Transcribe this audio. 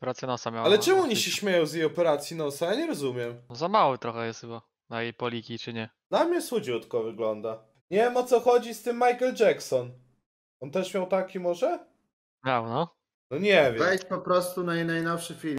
Operacja nosa miała. Ale no, czemu oni się śmieją z jej operacji nosa? Ja nie rozumiem. No za mały trochę jest chyba. Na jej poliki, czy nie? Na mnie słodziutko wygląda. Nie wiem o co chodzi z tym Michael Jackson. On też miał taki może? Miał, no. No nie wiem. Wejdź po prostu na jej najnowszy film.